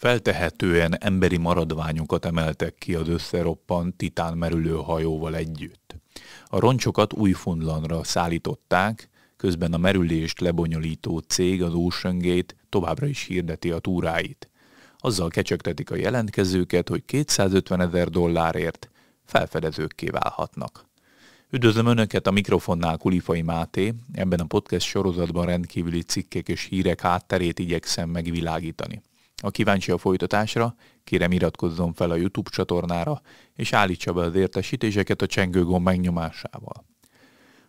Feltehetően emberi maradványokat emeltek ki az összeroppant merülő hajóval együtt. A roncsokat Újfundlanra szállították, közben a merülést lebonyolító cég, az Ocean Gate továbbra is hirdeti a túráit. Azzal kecsegtetik a jelentkezőket, hogy 250 ezer dollárért felfedezőkké válhatnak. Üdvözlöm Önöket a mikrofonnál Kulifai Máté, ebben a podcast sorozatban rendkívüli cikkek és hírek hátterét igyekszem megvilágítani. Ha kíváncsi a folytatásra, kérem iratkozzon fel a YouTube csatornára, és állítsa be az értesítéseket a csengőgomb megnyomásával.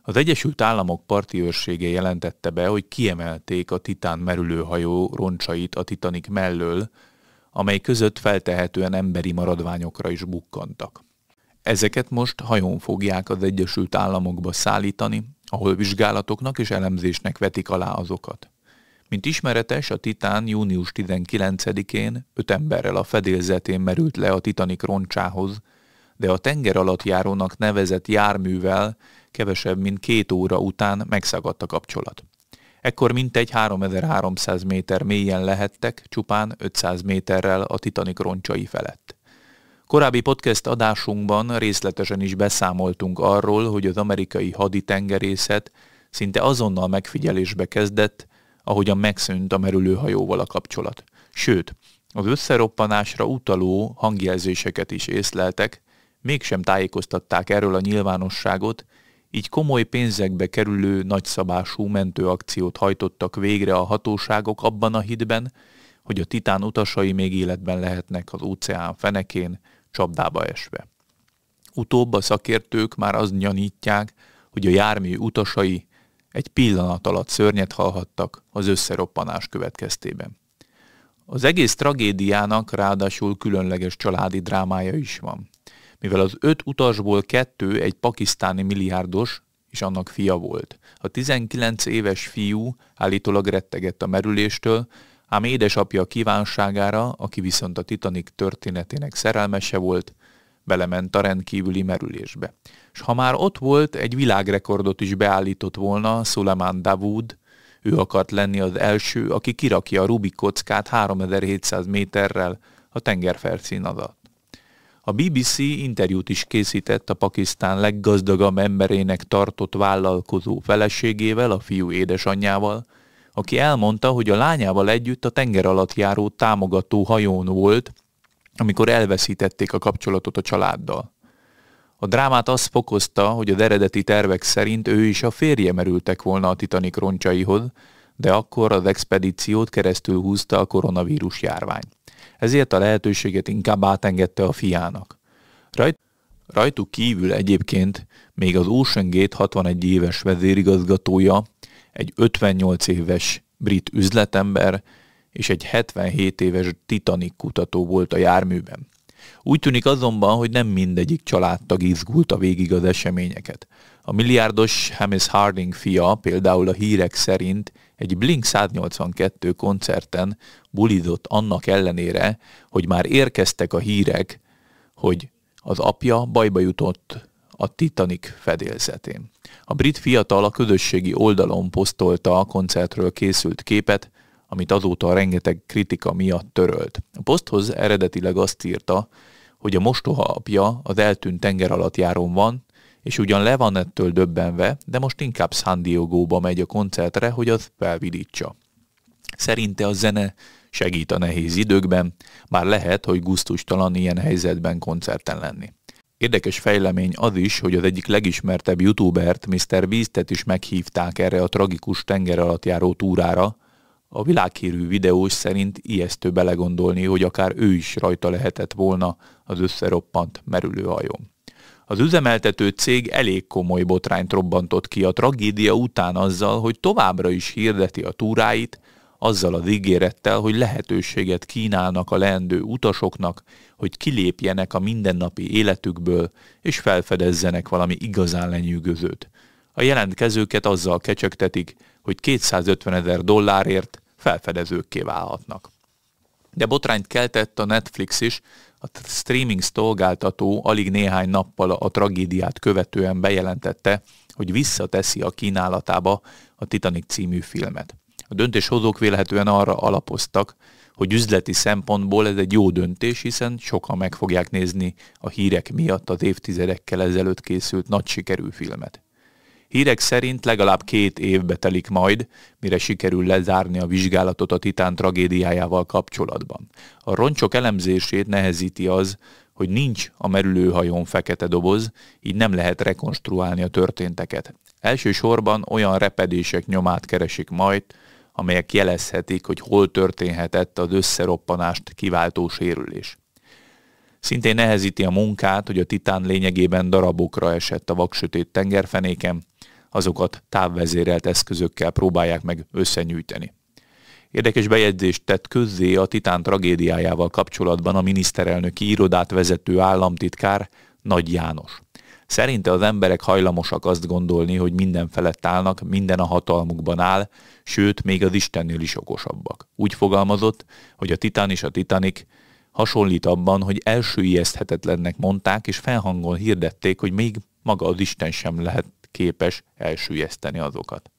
Az Egyesült Államok parti őrsége jelentette be, hogy kiemelték a Titán merülőhajó roncsait a Titanic mellől, amely között feltehetően emberi maradványokra is bukkantak. Ezeket most hajón fogják az Egyesült Államokba szállítani, ahol vizsgálatoknak és elemzésnek vetik alá azokat. Mint ismeretes, a Titán június 19-én öt emberrel a fedélzetén merült le a Titanic roncsához, de a tenger alatt járónak nevezett járművel kevesebb, mint két óra után megszakadt a kapcsolat. Ekkor mintegy 3300 méter mélyen lehettek, csupán 500 méterrel a Titanic roncsai felett. Korábbi podcast adásunkban részletesen is beszámoltunk arról, hogy az amerikai haditengerészet szinte azonnal megfigyelésbe kezdett, ahogyan megszűnt a merülő hajóval a kapcsolat. Sőt, az összeroppanásra utaló hangjelzéseket is észleltek, mégsem tájékoztatták erről a nyilvánosságot, így komoly pénzekbe kerülő nagyszabású mentőakciót hajtottak végre a hatóságok abban a hitben, hogy a titán utasai még életben lehetnek az óceán fenekén, csapdába esve. Utóbb a szakértők már azt nyanítják, hogy a jármű utasai egy pillanat alatt szörnyet hallhattak az összeroppanás következtében. Az egész tragédiának ráadásul különleges családi drámája is van, mivel az öt utasból kettő egy pakisztáni milliárdos és annak fia volt. A 19 éves fiú állítólag rettegett a merüléstől, ám édesapja kívánságára, aki viszont a Titanic történetének szerelmese volt, belement a rendkívüli merülésbe. És ha már ott volt, egy világrekordot is beállított volna Suleiman Davud, ő akart lenni az első, aki kirakja a Rubik kockát 3700 méterrel a tengerfelszín alatt. A BBC interjút is készített a Pakisztán leggazdagabb emberének tartott vállalkozó feleségével, a fiú édesanyjával, aki elmondta, hogy a lányával együtt a tenger alatt járó támogató hajón volt, amikor elveszítették a kapcsolatot a családdal. A drámát az fokozta, hogy a eredeti tervek szerint ő is a férje merültek volna a Titanic roncsaihoz, de akkor az expedíciót keresztül húzta a koronavírus járvány. Ezért a lehetőséget inkább átengedte a fiának. Rajt, rajtuk kívül egyébként még az Ocean Gate 61 éves vezérigazgatója, egy 58 éves brit üzletember, és egy 77 éves Titanic kutató volt a járműben. Úgy tűnik azonban, hogy nem mindegyik családtag a végig az eseményeket. A milliárdos Hamis Harding fia például a hírek szerint egy Blink 182 koncerten bulizott annak ellenére, hogy már érkeztek a hírek, hogy az apja bajba jutott a Titanic fedélzetén. A brit fiatal a közösségi oldalon posztolta a koncertről készült képet, amit azóta rengeteg kritika miatt törölt. A poszthoz eredetileg azt írta, hogy a mostoha apja az eltűnt tenger alatt járón van, és ugyan le van ettől döbbenve, de most inkább San Diego-ba megy a koncertre, hogy az felvidítsa. Szerinte a zene segít a nehéz időkben, bár lehet, hogy guztustalan ilyen helyzetben koncerten lenni. Érdekes fejlemény az is, hogy az egyik legismertebb youtubert, Mr. Víztet is meghívták erre a tragikus tenger alatt járó túrára, a világhírű videós szerint ijesztő belegondolni, hogy akár ő is rajta lehetett volna az összeroppant merülőhajón. Az üzemeltető cég elég komoly botrányt robbantott ki a tragédia után azzal, hogy továbbra is hirdeti a túráit, azzal az ígérettel, hogy lehetőséget kínálnak a leendő utasoknak, hogy kilépjenek a mindennapi életükből, és felfedezzenek valami igazán lenyűgözőt. A jelentkezőket azzal kecsegtetik, hogy 250 ezer dollárért felfedezőkké válhatnak. De botrányt keltett a Netflix is, a streaming szolgáltató alig néhány nappal a tragédiát követően bejelentette, hogy visszateszi a kínálatába a Titanic című filmet. A döntéshozók vélehetően arra alapoztak, hogy üzleti szempontból ez egy jó döntés, hiszen sokan meg fogják nézni a hírek miatt az évtizedekkel ezelőtt készült nagy sikerű filmet. Hírek szerint legalább két évbe telik majd, mire sikerül lezárni a vizsgálatot a titán tragédiájával kapcsolatban. A roncsok elemzését nehezíti az, hogy nincs a merülőhajón fekete doboz, így nem lehet rekonstruálni a történteket. Elsősorban olyan repedések nyomát keresik majd, amelyek jelezhetik, hogy hol történhetett az összeroppanást kiváltó sérülés. Szintén nehezíti a munkát, hogy a titán lényegében darabokra esett a vaksötét tengerfenéken, azokat távvezérelt eszközökkel próbálják meg összenyűjteni. Érdekes bejegyzést tett közzé a Titán tragédiájával kapcsolatban a miniszterelnöki irodát vezető államtitkár Nagy János. Szerinte az emberek hajlamosak azt gondolni, hogy minden felett állnak, minden a hatalmukban áll, sőt, még az Istennél is okosabbak. Úgy fogalmazott, hogy a Titán és a Titanic hasonlít abban, hogy első ijeszthetetlennek mondták, és felhangon hirdették, hogy még maga az Isten sem lehet képes elsüllyeszteni azokat.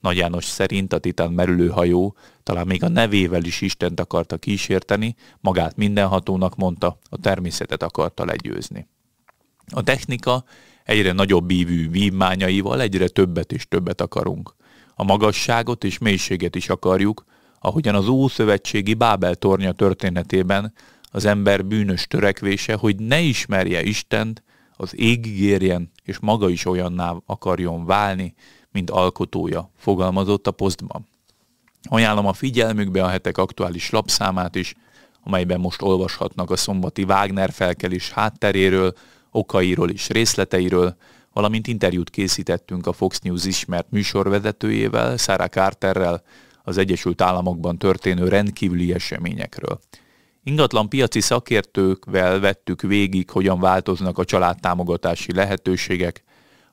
Nagy János szerint a titán merülő hajó talán még a nevével is Istent akarta kísérteni, magát mindenhatónak mondta, a természetet akarta legyőzni. A technika egyre nagyobb ívű vívmányaival egyre többet és többet akarunk. A magasságot és mélységet is akarjuk, ahogyan az Ószövetségi Bábel tornya történetében az ember bűnös törekvése, hogy ne ismerje Istent, az égig érjen és maga is olyanná akarjon válni, mint alkotója, fogalmazott a posztban. Ajánlom a figyelmükbe a hetek aktuális lapszámát is, amelyben most olvashatnak a szombati Wagner felkelés hátteréről, okairól és részleteiről, valamint interjút készítettünk a Fox News ismert műsorvezetőjével, Sarah Carterrel, az Egyesült Államokban történő rendkívüli eseményekről. Ingatlan piaci szakértőkvel vettük végig, hogyan változnak a családtámogatási lehetőségek,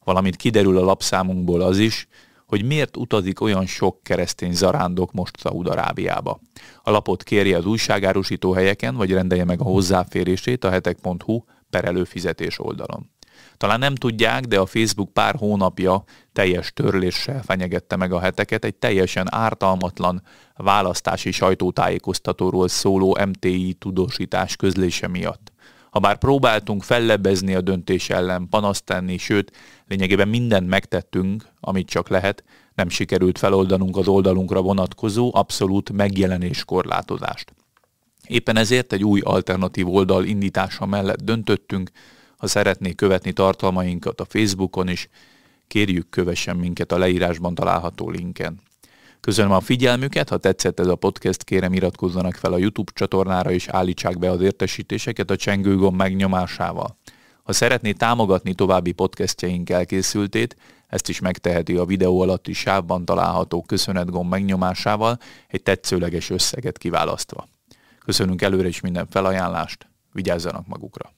valamint kiderül a lapszámunkból az is, hogy miért utazik olyan sok keresztény zarándok most Szaúd-Arábiába. A lapot kérje az újságárusító helyeken, vagy rendelje meg a hozzáférését a hetek.hu per előfizetés oldalon. Talán nem tudják, de a Facebook pár hónapja teljes törléssel fenyegette meg a heteket egy teljesen ártalmatlan választási sajtótájékoztatóról szóló MTI tudósítás közlése miatt. Habár próbáltunk fellebezni a döntés ellen, panaszt tenni, sőt, lényegében mindent megtettünk, amit csak lehet, nem sikerült feloldanunk az oldalunkra vonatkozó abszolút megjelenéskorlátozást. Éppen ezért egy új alternatív oldal indítása mellett döntöttünk, ha szeretné követni tartalmainkat a Facebookon is, kérjük kövessen minket a leírásban található linken. Köszönöm a figyelmüket, ha tetszett ez a podcast, kérem iratkozzanak fel a YouTube csatornára és állítsák be az értesítéseket a csengőgomb megnyomásával. Ha szeretné támogatni további podcastjeink elkészültét, ezt is megteheti a videó alatti sávban található köszönetgomb megnyomásával, egy tetszőleges összeget kiválasztva. Köszönünk előre is minden felajánlást, vigyázzanak magukra!